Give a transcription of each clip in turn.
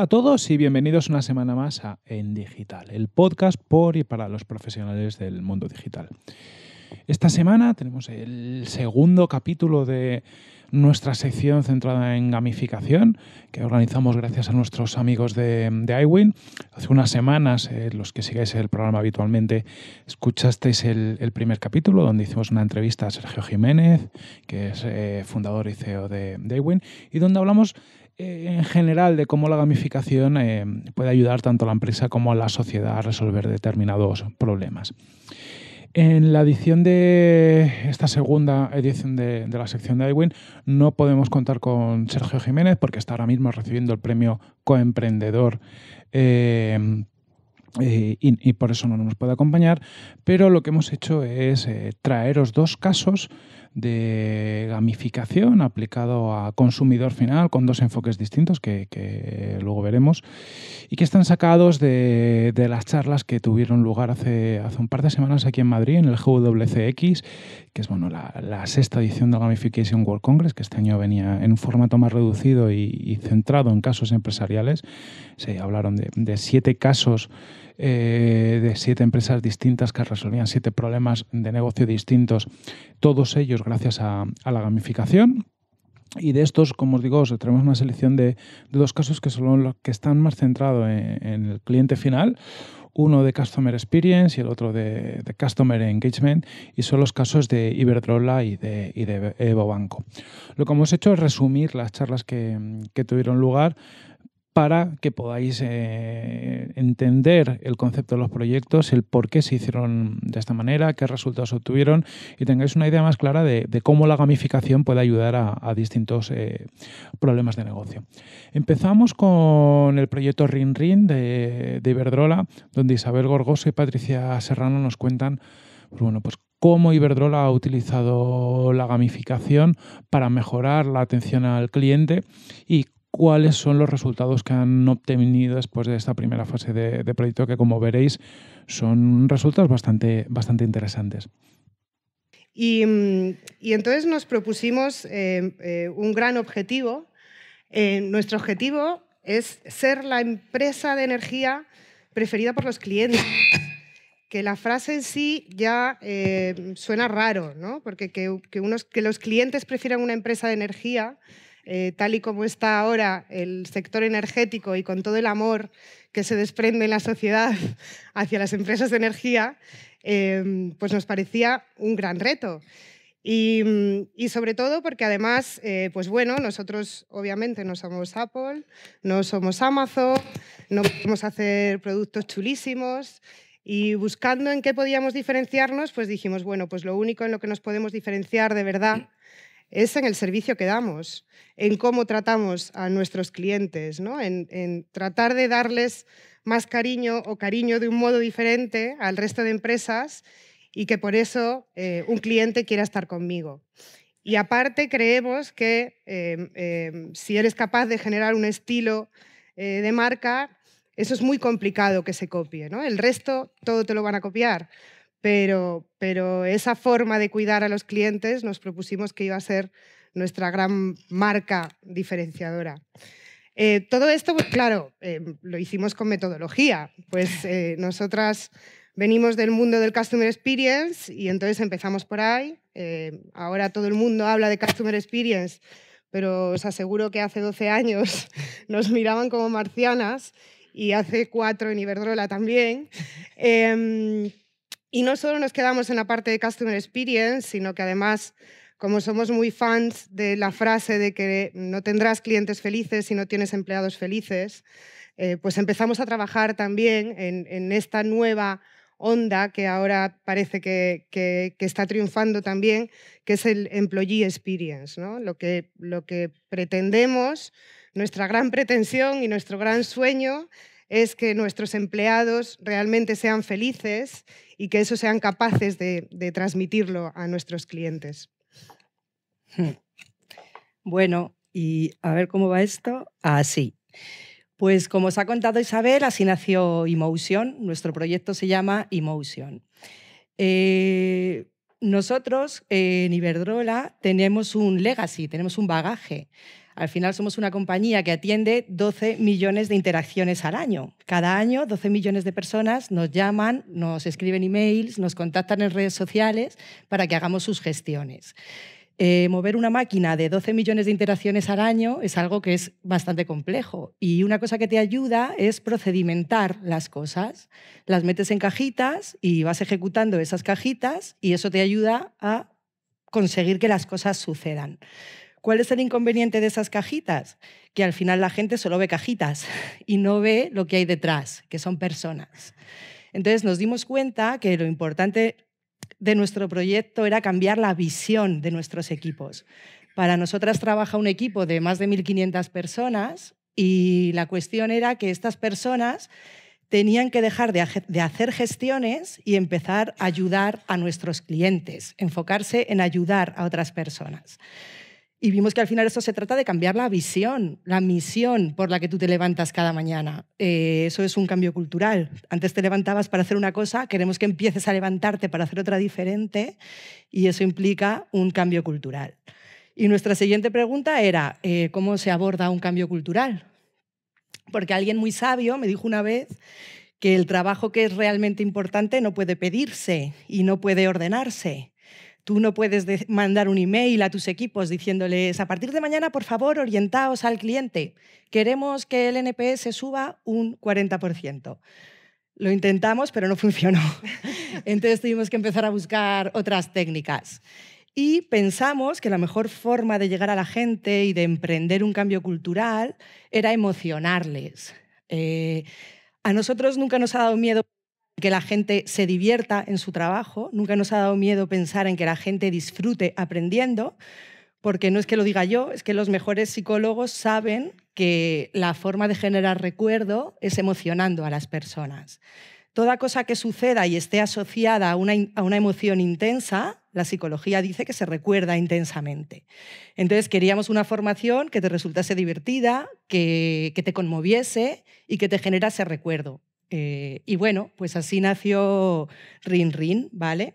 Hola a todos y bienvenidos una semana más a En Digital, el podcast por y para los profesionales del mundo digital. Esta semana tenemos el segundo capítulo de nuestra sección centrada en gamificación que organizamos gracias a nuestros amigos de, iWin. Hace unas semanas, eh, los que sigáis el programa habitualmente, escuchasteis el, primer capítulo donde hicimos una entrevista a Sergio Jiménez, que es eh, fundador y CEO de, de iWin, y donde hablamos eh, en general de cómo la gamificación eh, puede ayudar tanto a la empresa como a la sociedad a resolver determinados problemas. En la edición de esta segunda edición de, la sección de iWin no podemos contar con Sergio Jiménez porque está ahora mismo recibiendo el premio coemprendedor eh, y, por eso no nos puede acompañar, pero lo que hemos hecho es traeros dos casos de gamificación aplicado a consumidor final con dos enfoques distintos que, luego veremos y que están sacados de, las charlas que tuvieron lugar hace, hace un par de semanas aquí en Madrid en el GWCX, que es bueno, la, sexta edición del Gamification World Congress, que este año venía en un formato más reducido y, centrado en casos empresariales. Se hablaron de siete casos eh, de siete empresas distintas que resolvían siete problemas de negocio distintos, todos ellos gracias a, la gamificación. Y de estos, como os digo, os traemos una selección de, de dos casos que son los que están más centrados en, el cliente final. Uno de Customer Experience y el otro de, Customer Engagement, y son los casos de Iberdrola y de, y de Evo Banco. Lo que hemos hecho es resumir las charlas que tuvieron lugar para que podáis eh, entender el concepto de los proyectos, el por qué se hicieron de esta manera, qué resultados obtuvieron y tengáis una idea más clara de, cómo la gamificación puede ayudar a, distintos eh, problemas de negocio. Empezamos con el proyecto Rin Rin de, Iberdrola, donde Isabel Gorgoso y Patricia Serrano nos cuentan pues bueno, pues cómo Iberdrola ha utilizado la gamificación para mejorar la atención al cliente y cuáles son los resultados que han obtenido después de esta primera fase de, proyecto, que como veréis son resultados bastante, bastante interesantes. Y, mm, entonces nos propusimos eh, eh, un gran objetivo. Eh, nuestro objetivo es ser la empresa de energía preferida por los clientes. Que la frase en sí ya suena raro, ¿no? Porque que, unos, que los clientes prefieran una empresa de energía eh, tal y como está ahora el sector energético y con todo el amor que se desprende en la sociedad hacia las empresas de energía, em, pues nos parecía un gran reto. Y, sobre todo porque además, eh, pues bueno, nosotros obviamente no somos Apple, no somos Amazon, no podemos hacer productos chulísimos. Y buscando en qué podíamos diferenciarnos, pues dijimos, bueno, pues lo único en lo que nos podemos diferenciar de verdad es en el servicio que damos, en cómo tratamos a nuestros clientes, en, tratar de darles más cariño o cariño de un modo diferente al resto de empresas y que por eso eh, un cliente quiera estar conmigo. Y aparte creemos que em, em, si eres capaz de generar un estilo eh, de marca, eso es muy complicado que se copie. El resto todo te lo van a copiar pero, pero esa forma de cuidar a los clientes nos propusimos que iba a ser nuestra gran marca diferenciadora. Eh, todo esto, pues, claro, em, lo hicimos con metodología, pues eh, nosotras venimos del mundo del Customer Experience y entonces empezamos por ahí. Eh, ahora todo el mundo habla de Customer Experience, pero os aseguro que hace 12 años nos miraban como marcianas y hace cuatro en Iberdrola también. Em, y no solo nos quedamos en la parte de Customer Experience, sino que además, como somos muy fans de la frase de que no tendrás clientes felices si no tienes empleados felices, eh, pues empezamos a trabajar también en, esta nueva onda que ahora parece que, está triunfando también, que es el Employee Experience. ¿no? Lo, que, lo que pretendemos, nuestra gran pretensión y nuestro gran sueño es que nuestros empleados realmente sean felices y que eso sean capaces de, transmitirlo a nuestros clientes. Bueno, y a ver cómo va esto. Así. pues como os ha contado Isabel, así nació Emotion. Nuestro proyecto se llama Emotion. Eh, nosotros en Iberdrola tenemos un legacy, tenemos un bagaje. Al final somos una compañía que atiende 12 millones de interacciones al año. Cada año 12 millones de personas nos llaman, nos escriben emails, nos contactan en redes sociales para que hagamos sus gestiones. Eh, mover una máquina de 12 millones de interacciones al año es algo que es bastante complejo. Y una cosa que te ayuda es procedimentar las cosas. Las metes en cajitas y vas ejecutando esas cajitas y eso te ayuda a conseguir que las cosas sucedan. ¿Cuál es el inconveniente de esas cajitas? Que al final la gente solo ve cajitas y no ve lo que hay detrás, que son personas. Entonces nos dimos cuenta que lo importante de nuestro proyecto era cambiar la visión de nuestros equipos. Para nosotras trabaja un equipo de más de 1.500 personas y la cuestión era que estas personas tenían que dejar de, hacer gestiones y empezar a ayudar a nuestros clientes, enfocarse en ayudar a otras personas. Y vimos que al final eso se trata de cambiar la visión, la misión por la que tú te levantas cada mañana. Eh, eso es un cambio cultural. Antes te levantabas para hacer una cosa, queremos que empieces a levantarte para hacer otra diferente y eso implica un cambio cultural. Y nuestra siguiente pregunta era, eh, ¿cómo se aborda un cambio cultural? Porque alguien muy sabio me dijo una vez que el trabajo que es realmente importante no puede pedirse y no puede ordenarse Tú no puedes mandar un email a tus equipos diciéndoles, a partir de mañana, por favor, orientaos al cliente. Queremos que el NPS suba un 40%. Lo intentamos, pero no funcionó. Entonces tuvimos que empezar a buscar otras técnicas. Y pensamos que la mejor forma de llegar a la gente y de emprender un cambio cultural era emocionarles. Eh, a nosotros nunca nos ha dado miedo que la gente se divierta en su trabajo. Nunca nos ha dado miedo pensar en que la gente disfrute aprendiendo, porque no es que lo diga yo, es que los mejores psicólogos saben que la forma de generar recuerdo es emocionando a las personas. Toda cosa que suceda y esté asociada a una, emoción intensa, la psicología dice que se recuerda intensamente. Entonces queríamos una formación que te resultase divertida, que, que te conmoviese y que te generase recuerdo. Eh, y bueno, pues así nació Rin Rin, ¿vale?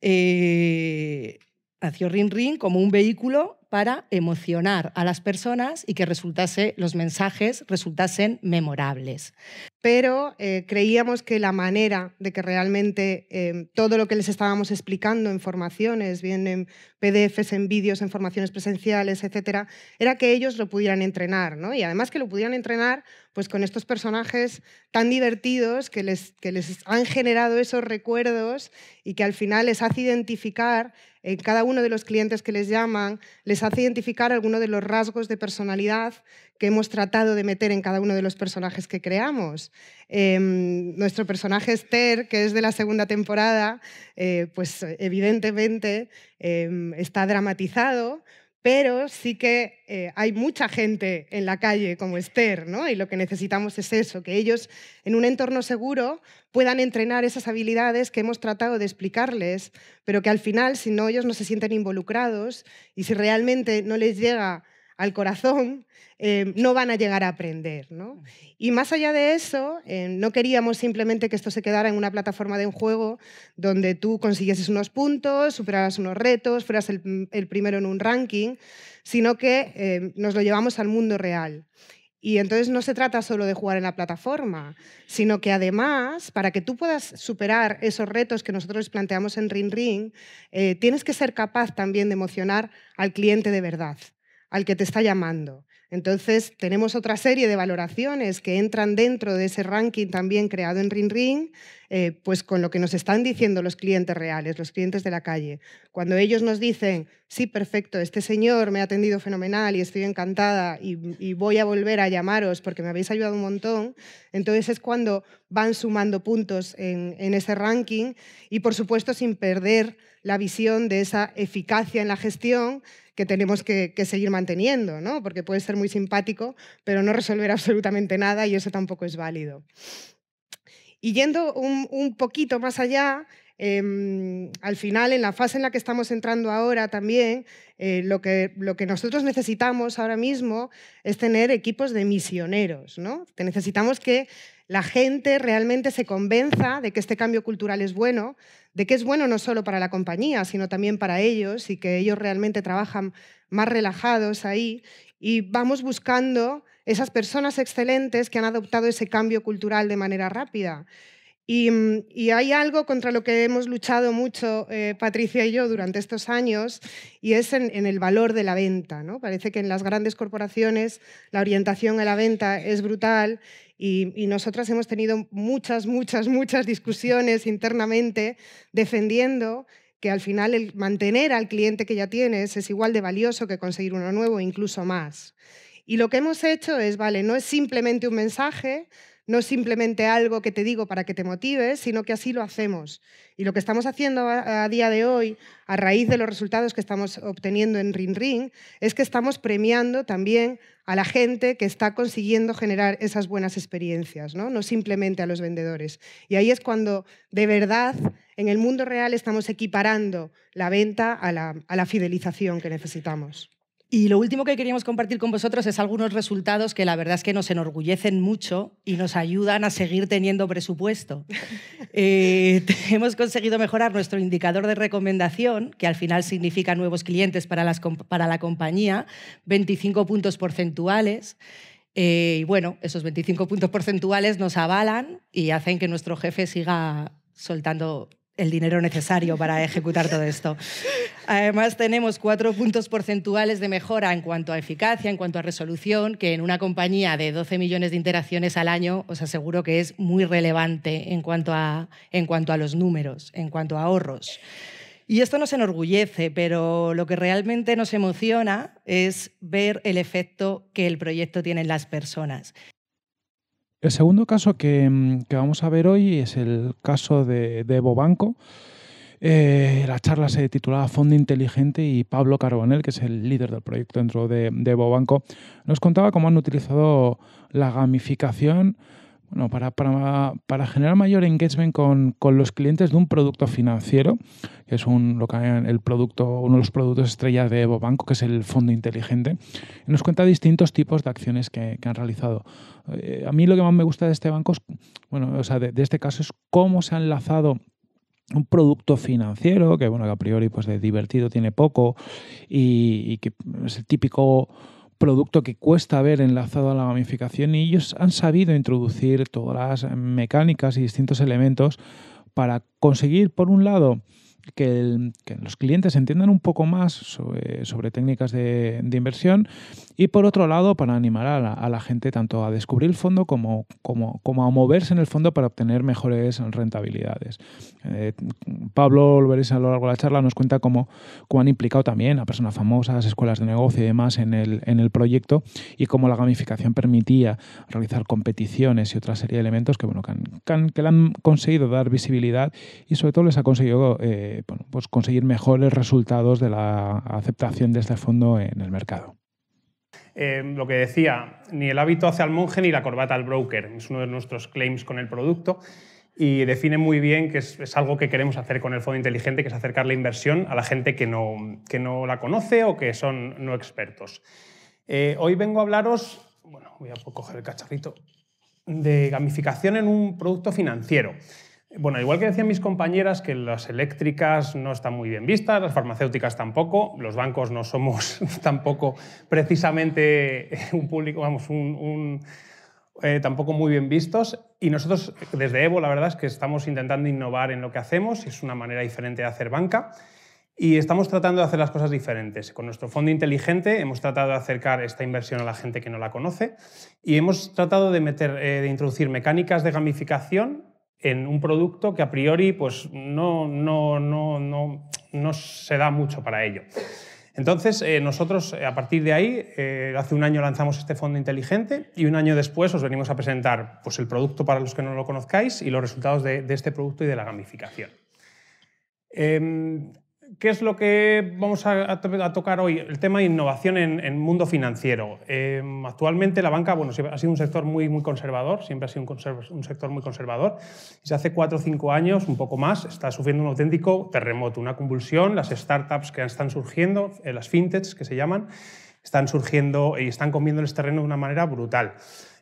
Eh, nació Rin Rin como un vehículo para emocionar a las personas y que resultase, los mensajes resultasen memorables. Pero eh, creíamos que la manera de que realmente eh, todo lo que les estábamos explicando en formaciones, bien en PDFs, en vídeos, en formaciones presenciales, etc., era que ellos lo pudieran entrenar, ¿no? Y además que lo pudieran entrenar pues con estos personajes tan divertidos que les, que les han generado esos recuerdos y que al final les hace identificar en eh, cada uno de los clientes que les llaman, les hace identificar algunos de los rasgos de personalidad que hemos tratado de meter en cada uno de los personajes que creamos. Em, nuestro personaje Esther, que es de la segunda temporada, eh, pues evidentemente em, está dramatizado, pero sí que eh, hay mucha gente en la calle como Esther, ¿no? Y lo que necesitamos es eso, que ellos en un entorno seguro puedan entrenar esas habilidades que hemos tratado de explicarles, pero que al final, si no, ellos no se sienten involucrados y si realmente no les llega al corazón, em, no van a llegar a aprender. ¿no? Mm. Y más allá de eso, em, no queríamos simplemente que esto se quedara en una plataforma de un juego donde tú consiguieses unos puntos, superaras unos retos, fueras el, primero en un ranking, sino que em, nos lo llevamos al mundo real. Y entonces no se trata solo de jugar en la plataforma, sino que además, para que tú puedas superar esos retos que nosotros planteamos en Ring Ring, eh, tienes que ser capaz también de emocionar al cliente de verdad al que te está llamando. Entonces, tenemos otra serie de valoraciones que entran dentro de ese ranking también creado en Ring Ring, eh, pues con lo que nos están diciendo los clientes reales, los clientes de la calle. Cuando ellos nos dicen, sí, perfecto, este señor me ha atendido fenomenal y estoy encantada y, voy a volver a llamaros porque me habéis ayudado un montón, entonces es cuando van sumando puntos en, ese ranking y, por supuesto, sin perder la visión de esa eficacia en la gestión que tenemos que, que, seguir manteniendo, ¿no? porque puede ser muy simpático, pero no resolver absolutamente nada y eso tampoco es válido. Y yendo un, poquito más allá, em, al final, en la fase en la que estamos entrando ahora también, eh, lo, que, lo que nosotros necesitamos ahora mismo es tener equipos de misioneros. ¿no? Necesitamos que la gente realmente se convenza de que este cambio cultural es bueno, de que es bueno no solo para la compañía, sino también para ellos y que ellos realmente trabajan más relajados ahí. Y vamos buscando esas personas excelentes que han adoptado ese cambio cultural de manera rápida. Y, hay algo contra lo que hemos luchado mucho eh, Patricia y yo durante estos años y es en, el valor de la venta. ¿no? Parece que en las grandes corporaciones la orientación a la venta es brutal y, y nosotras hemos tenido muchas, muchas, muchas discusiones internamente defendiendo que al final el mantener al cliente que ya tienes es igual de valioso que conseguir uno nuevo, incluso más. Y lo que hemos hecho es, vale, no es simplemente un mensaje, no es simplemente algo que te digo para que te motives, sino que así lo hacemos. Y lo que estamos haciendo a, día de hoy, a raíz de los resultados que estamos obteniendo en Ring Ring, es que estamos premiando también a la gente que está consiguiendo generar esas buenas experiencias, ¿no? simplemente a los vendedores. Y ahí es cuando de verdad en el mundo real estamos equiparando la venta a la fidelización que necesitamos. Y lo último que queríamos compartir con vosotros es algunos resultados que la verdad es que nos enorgullecen mucho y nos ayudan a seguir teniendo presupuesto. Eh, hemos conseguido mejorar nuestro indicador de recomendación, que al final significa nuevos clientes para, la compañía, 25 puntos porcentuales. Eh, y bueno, esos 25 puntos porcentuales nos avalan y hacen que nuestro jefe siga soltando el dinero necesario para ejecutar todo esto. Además, tenemos cuatro puntos porcentuales de mejora en cuanto a eficacia, en cuanto a resolución, que en una compañía de 12 millones de interacciones al año os aseguro que es muy relevante en cuanto a, en cuanto a los números, en cuanto a ahorros. Y esto nos enorgullece, pero lo que realmente nos emociona es ver el efecto que el proyecto tiene en las personas. El segundo caso mm, que, vamos a ver hoy es el caso de, de Evo Banco. Eh, la charla se titulaba Fondo Inteligente y Pablo Carbonel, que es el líder del proyecto dentro de, de Evo Banco, nos contaba cómo han utilizado la gamificación bueno, para, para, generar mayor engagement con, los clientes de un producto financiero, que es un, lo que, el producto, uno de los productos estrella de Evo Banco, que es el fondo inteligente, nos cuenta distintos tipos de acciones que, han realizado. Eh, a mí lo que más me gusta de este banco, es, bueno, o sea, de, este caso es cómo se ha enlazado un producto financiero que, bueno, a priori pues de divertido tiene poco y que es el típico producto que cuesta ver enlazado a la gamificación y ellos han sabido introducir todas las mecánicas y distintos elementos para conseguir, por un lado, que, los clientes entiendan un poco más sobre, técnicas de, inversión y por otro lado para animar a la, gente tanto a descubrir el fondo como, como, a moverse en el fondo para obtener mejores rentabilidades. Eh, Pablo, lo veréis a lo largo de la charla, nos cuenta cómo, han implicado también a personas famosas, escuelas de negocio y demás en el, en el proyecto y cómo la gamificación permitía realizar competiciones y otra serie de elementos que, bueno, que, le han conseguido dar visibilidad y sobre todo les ha conseguido... Eh, pues conseguir mejores resultados de la aceptación de este fondo en el mercado. Eh, lo que decía, ni el hábito hace al monje ni la corbata al broker, es uno de nuestros claims con el producto y define muy bien que es, algo que queremos hacer con el fondo inteligente, que es acercar la inversión a la gente que no, la conoce o que son no expertos. Eh, hoy vengo a hablaros, bueno, voy a coger el cacharrito, de gamificación en un producto financiero. Bueno, igual que decían mis compañeras que las eléctricas no están muy bien vistas, las farmacéuticas tampoco, los bancos no somos tampoco precisamente un público, vamos, eh, tampoco muy bien vistos. Y nosotros desde Evo la verdad es que estamos intentando innovar en lo que hacemos, es una manera diferente de hacer banca. Y estamos tratando de hacer las cosas diferentes. Con nuestro fondo inteligente hemos tratado de acercar esta inversión a la gente que no la conoce y hemos tratado de, meter, eh, de introducir mecánicas de gamificación en un producto que a priori pues, no, no, no, no, no se da mucho para ello. Entonces, eh, nosotros eh, a partir de ahí, eh, hace un año lanzamos este fondo inteligente y un año después os venimos a presentar pues, el producto para los que no lo conozcáis y los resultados de, este producto y de la gamificación. Em, ¿Qué es lo que vamos a, tocar hoy? El tema de innovación en, el mundo financiero. Em, actualmente la banca bueno, ha sido un sector muy, muy conservador, siempre ha sido un, sector muy conservador. Y hace cuatro o cinco años, un poco más, está sufriendo un auténtico terremoto, una convulsión. Las startups que están surgiendo, eh, las fintechs que se llaman, están surgiendo y están comiendo el terreno de una manera brutal.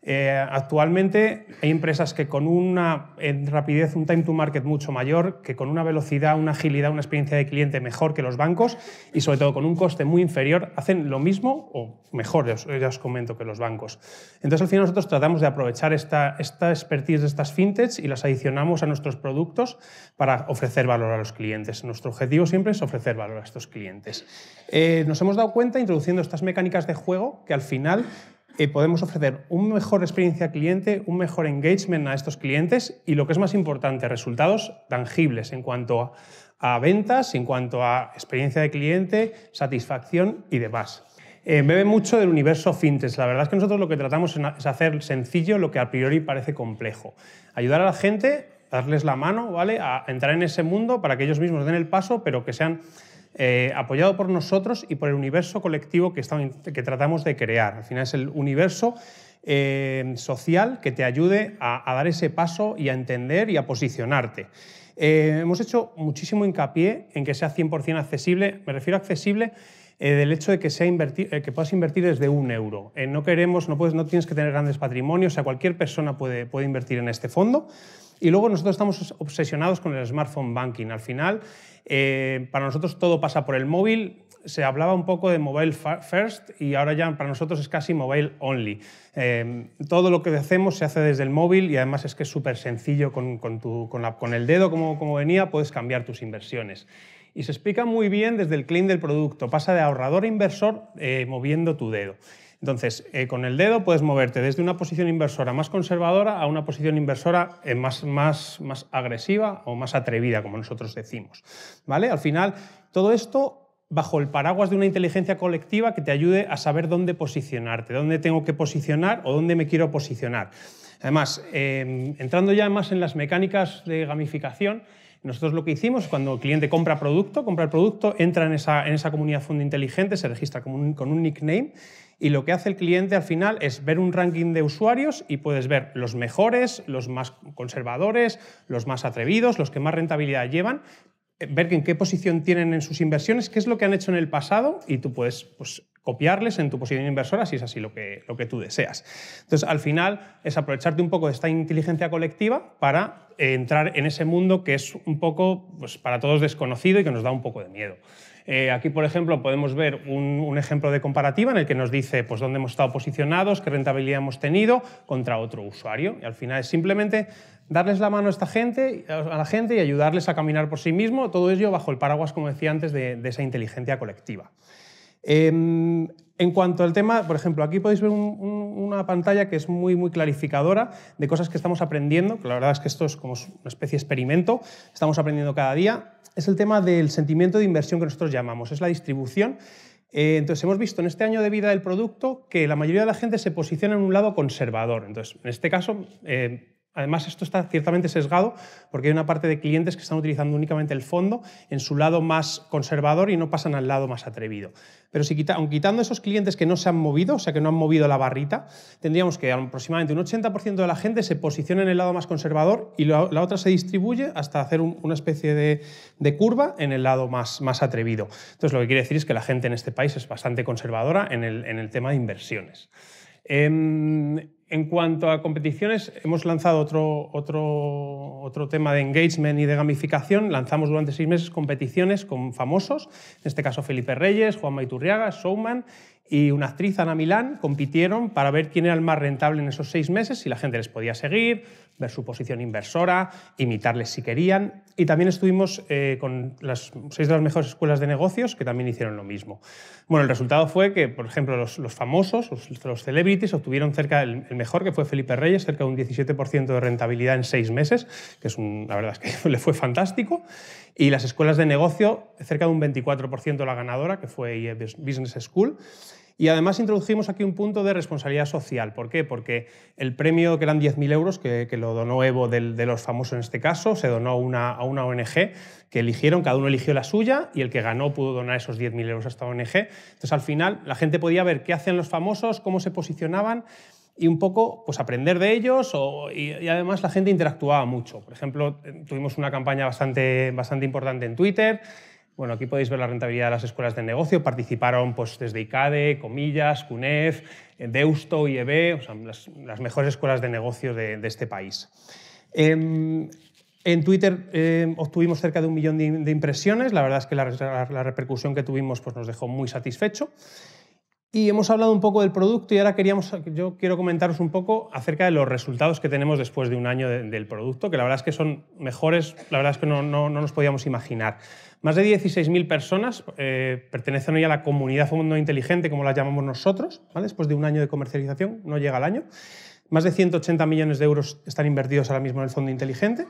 Eh, actualmente hay empresas que con una rapidez, un time to market mucho mayor, que con una velocidad, una agilidad, una experiencia de cliente mejor que los bancos y sobre todo con un coste muy inferior, hacen lo mismo o mejor, ya os, comento, que los bancos. Entonces al final nosotros tratamos de aprovechar esta, esta expertise de estas fintechs y las adicionamos a nuestros productos para ofrecer valor a los clientes. Nuestro objetivo siempre es ofrecer valor a estos clientes. Eh, nos hemos dado cuenta, introduciendo estas mecánicas de juego, que al final podemos ofrecer un mejor experiencia cliente, un mejor engagement a estos clientes y lo que es más importante, resultados tangibles en cuanto a, ventas, en cuanto a experiencia de cliente, satisfacción y demás. Eh, bebe mucho del universo fintech. La verdad es que nosotros lo que tratamos es hacer sencillo lo que a priori parece complejo. Ayudar a la gente, darles la mano, ¿vale? A entrar en ese mundo para que ellos mismos den el paso, pero que sean eh, apoyado por nosotros y por el universo colectivo que, que tratamos de crear. Al final es el universo eh, social que te ayude a, dar ese paso y a entender y a posicionarte. Eh, hemos hecho muchísimo hincapié en que sea 100% accesible. Me refiero a accesible del hecho de que, sea invertir, que puedas invertir desde un euro. no queremos, no, puedes, no tienes que tener grandes patrimonios, cualquier persona puede, puede invertir en este fondo. Y luego nosotros estamos obsesionados con el smartphone banking. Al final, eh, para nosotros todo pasa por el móvil. Se hablaba un poco de mobile first y ahora ya para nosotros es casi mobile only. Em, todo lo que hacemos se hace desde el móvil y además es que es súper sencillo con, el dedo, como, venía, puedes cambiar tus inversiones. Y se explica muy bien desde el claim del producto. Pasa de ahorrador a inversor eh, moviendo tu dedo. Entonces, eh, con el dedo puedes moverte desde una posición inversora más conservadora a una posición inversora eh, más, más, más agresiva o más atrevida, como nosotros decimos. ¿Vale? Al final, todo esto bajo el paraguas de una inteligencia colectiva que te ayude a saber dónde posicionarte, dónde tengo que posicionar o dónde me quiero posicionar. Además, em, entrando ya más en las mecánicas de gamificación, nosotros lo que hicimos cuando el cliente compra producto, compra el producto, entra en esa, en esa comunidad fondo inteligente, se registra con un nickname y lo que hace el cliente al final es ver un ranking de usuarios y puedes ver los mejores, los más conservadores, los más atrevidos, los que más rentabilidad llevan, eh, ver en qué posición tienen en sus inversiones, qué es lo que han hecho en el pasado y tú puedes pues, copiarles en tu posición inversora si es así lo que, lo que tú deseas. Entonces, al final es aprovecharte un poco de esta inteligencia colectiva para eh, entrar en ese mundo que es un poco pues, para todos desconocido y que nos da un poco de miedo. Eh, aquí, por ejemplo, podemos ver un, ejemplo de comparativa en el que nos dice pues, dónde hemos estado posicionados, qué rentabilidad hemos tenido contra otro usuario. Y al final es simplemente darles la mano a esta gente, a la gente y ayudarles a caminar por sí mismo, todo ello bajo el paraguas, como decía antes, de, esa inteligencia colectiva. Em, en cuanto al tema, por ejemplo, aquí podéis ver una pantalla que es muy, muy clarificadora de cosas que estamos aprendiendo, la verdad es que esto es como una especie de experimento, estamos aprendiendo cada día es el tema del sentimiento de inversión que nosotros llamamos, es la distribución. Eh, entonces, hemos visto en este año de vida del producto que la mayoría de la gente se posiciona en un lado conservador. Entonces, en este caso, eh, Además, esto está ciertamente sesgado porque hay una parte de clientes que están utilizando únicamente el fondo en su lado más conservador y no pasan al lado más atrevido. Pero si aun quitando esos clientes que no se han movido, o sea, que no han movido la barrita, tendríamos que aproximadamente un 80% de la gente se posiciona en el lado más conservador y la, otra se distribuye hasta hacer una especie de, curva en el lado más, más atrevido. Entonces, lo que quiere decir es que la gente en este país es bastante conservadora en el, tema de inversiones. Em, en cuanto a competiciones, hemos lanzado otro, otro, otro, tema de engagement y de gamificación. Lanzamos durante seis meses competiciones con famosos, en este caso Felipe Reyes, Juan Maiturriaga, Showman, y una actriz, Ana Milán, compitieron para ver quién era el más rentable en esos seis meses, si la gente les podía seguir, ver su posición inversora, imitarles si querían. Y también estuvimos eh, con las seis de las mejores escuelas de negocios que también hicieron lo mismo. Bueno, el resultado fue que, por ejemplo, los, los famosos, los, celebrities, obtuvieron cerca del el mejor, que fue Felipe Reyes, cerca de un 17% de rentabilidad en seis meses, que es la verdad es que le fue fantástico. Y las escuelas de negocio, cerca de un 24% la ganadora, que fue e Business School. Y además introducimos aquí un punto de responsabilidad social. ¿Por qué? Porque el premio, que eran 10.000 euros, que, lo donó Evo de los famosos en este caso, se donó una, a una ONG que eligieron, cada uno eligió la suya y el que ganó pudo donar esos 10.000 euros a esta ONG. Entonces al final la gente podía ver qué hacían los famosos, cómo se posicionaban y un poco pues aprender de ellos y, además la gente interactuaba mucho. Por ejemplo, tuvimos una campaña bastante, bastante importante en Twitter, bueno, aquí podéis ver la rentabilidad de las escuelas de negocio. Participaron pues, desde ICADE, Comillas, CUNEF, Deusto, IEB, o las, mejores escuelas de negocio de, este país. Em, en Twitter em, obtuvimos cerca de un millón de, impresiones. La verdad es que la, repercusión que tuvimos pues, nos dejó muy satisfecho. Y hemos hablado un poco del producto y ahora queríamos, yo quiero comentaros un poco acerca de los resultados que tenemos después de un año del producto, que la verdad es que son mejores, la verdad es que no, nos podíamos imaginar. Más de 16.000 personas eh, pertenecen hoy a la comunidad Fondo Inteligente, como la llamamos nosotros, después de un año de comercialización, no llega al año. Más de 180 millones de euros están invertidos ahora mismo en el Fondo Inteligente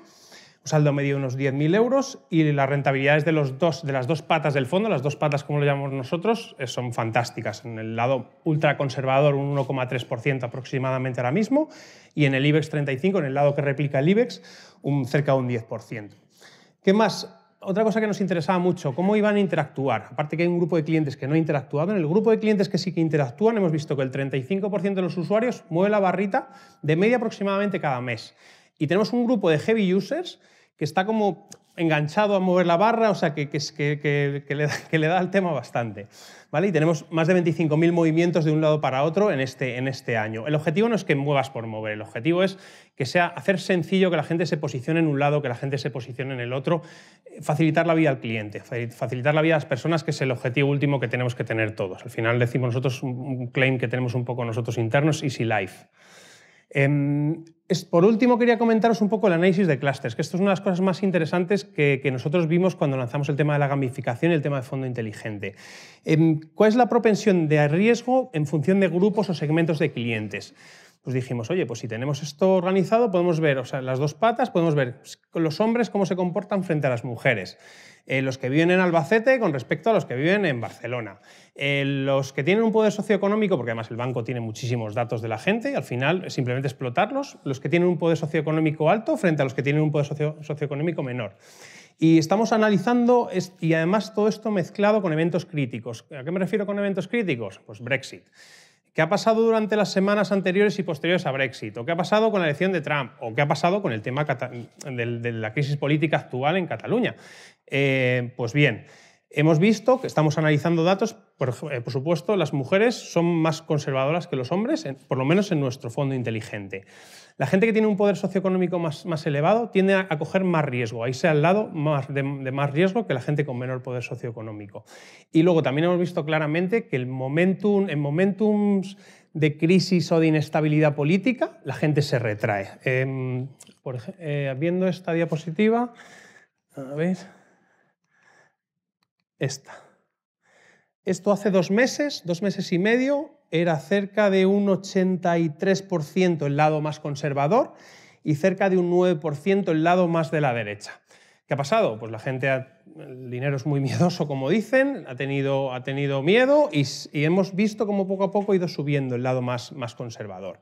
un saldo medio de unos 10.000 euros y las rentabilidades de, los dos, de las dos patas del fondo, las dos patas como lo llamamos nosotros, eh, son fantásticas. En el lado ultraconservador un 1,3% aproximadamente ahora mismo y en el IBEX 35, en el lado que replica el IBEX, un, cerca de un 10%. ¿Qué más? Otra cosa que nos interesaba mucho, cómo iban a interactuar. Aparte que hay un grupo de clientes que no ha interactuado, en el grupo de clientes que sí que interactúan hemos visto que el 35% de los usuarios mueve la barrita de media aproximadamente cada mes. Y tenemos un grupo de heavy users que está como enganchado a mover la barra, o sea, que, que, le, da el tema bastante. ¿vale? Y tenemos más de 25.000 movimientos de un lado para otro en este, en este año. El objetivo no es que muevas por mover, el objetivo es que sea hacer sencillo que la gente se posicione en un lado, que la gente se posicione en el otro, facilitar la vida al cliente, facilitar la vida a las personas, que es el objetivo último que tenemos que tener todos. Al final decimos nosotros un claim que tenemos un poco nosotros internos, Easy Life. Em, por último, quería comentaros un poco el análisis de clusters, que esto es una de las cosas más interesantes que, nosotros vimos cuando lanzamos el tema de la gamificación y el tema de fondo inteligente. Em, ¿Cuál es la propensión de riesgo en función de grupos o segmentos de clientes? pues dijimos, oye, pues si tenemos esto organizado, podemos ver, o sea, las dos patas, podemos ver pues, los hombres cómo se comportan frente a las mujeres, eh, los que viven en Albacete con respecto a los que viven en Barcelona, eh, los que tienen un poder socioeconómico, porque además el banco tiene muchísimos datos de la gente, y al final simplemente explotarlos, los que tienen un poder socioeconómico alto frente a los que tienen un poder socioeconómico menor. Y estamos analizando, y además todo esto mezclado con eventos críticos. ¿A qué me refiero con eventos críticos? Pues Brexit. ¿Qué ha pasado durante las semanas anteriores y posteriores a Brexit? ¿O qué ha pasado con la elección de Trump? ¿O qué ha pasado con el tema de la crisis política actual en Cataluña? Eh, pues bien, Hemos visto que estamos analizando datos, eh, por, supuesto, las mujeres son más conservadoras que los hombres, por lo menos en nuestro fondo inteligente. La gente que tiene un poder socioeconómico más, elevado tiende a, coger más riesgo, a irse al lado de, más riesgo que la gente con menor poder socioeconómico. Y luego también hemos visto claramente que el momentum, en momentos de crisis o de inestabilidad política, la gente se retrae. Em, eh, viendo esta diapositiva, esta. Esto hace dos meses, dos meses y medio, era cerca de un 83% el lado más conservador y cerca de un 9% el lado más de la derecha. ¿Qué ha pasado? Pues la gente, el dinero es muy miedoso, como dicen, ha tenido, ha tenido miedo y, hemos visto cómo poco a poco ha ido subiendo el lado más, más conservador.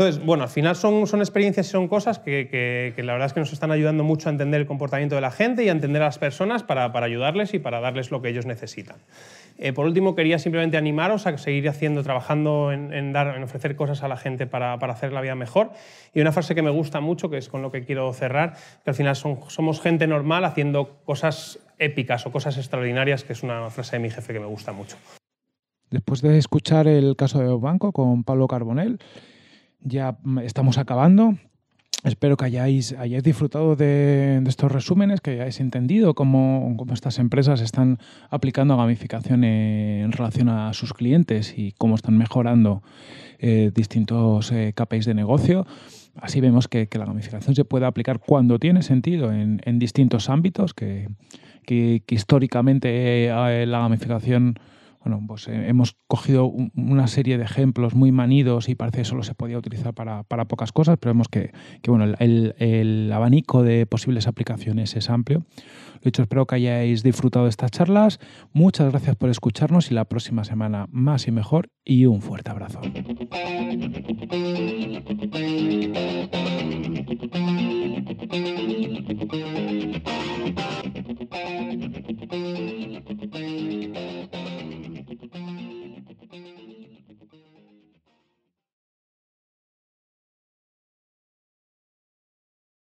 Entonces, bueno, al final son, son experiencias y son cosas que, la verdad es que nos están ayudando mucho a entender el comportamiento de la gente y a entender a las personas para, ayudarles y para darles lo que ellos necesitan. Eh, por último, quería simplemente animaros a seguir haciendo, trabajando en, dar, en ofrecer cosas a la gente para, hacer la vida mejor. Y una frase que me gusta mucho, que es con lo que quiero cerrar, que al final somos gente normal haciendo cosas épicas o cosas extraordinarias, que es una frase de mi jefe que me gusta mucho. Después de escuchar el caso de Banco con Pablo Carbonell, ya estamos acabando. Espero que hayáis, hayáis disfrutado de, estos resúmenes, que hayáis entendido cómo, estas empresas están aplicando gamificación en relación a sus clientes y cómo están mejorando eh, distintos eh, KPIs de negocio. Así vemos que, la gamificación se puede aplicar cuando tiene sentido en, distintos ámbitos, que, históricamente eh, la gamificación bueno, pues eh, hemos cogido una serie de ejemplos muy manidos y parece que solo se podía utilizar para, pocas cosas, pero vemos que, bueno, el abanico de posibles aplicaciones es amplio. De hecho, espero que hayáis disfrutado de estas charlas. Muchas gracias por escucharnos y la próxima semana más y mejor y un fuerte abrazo.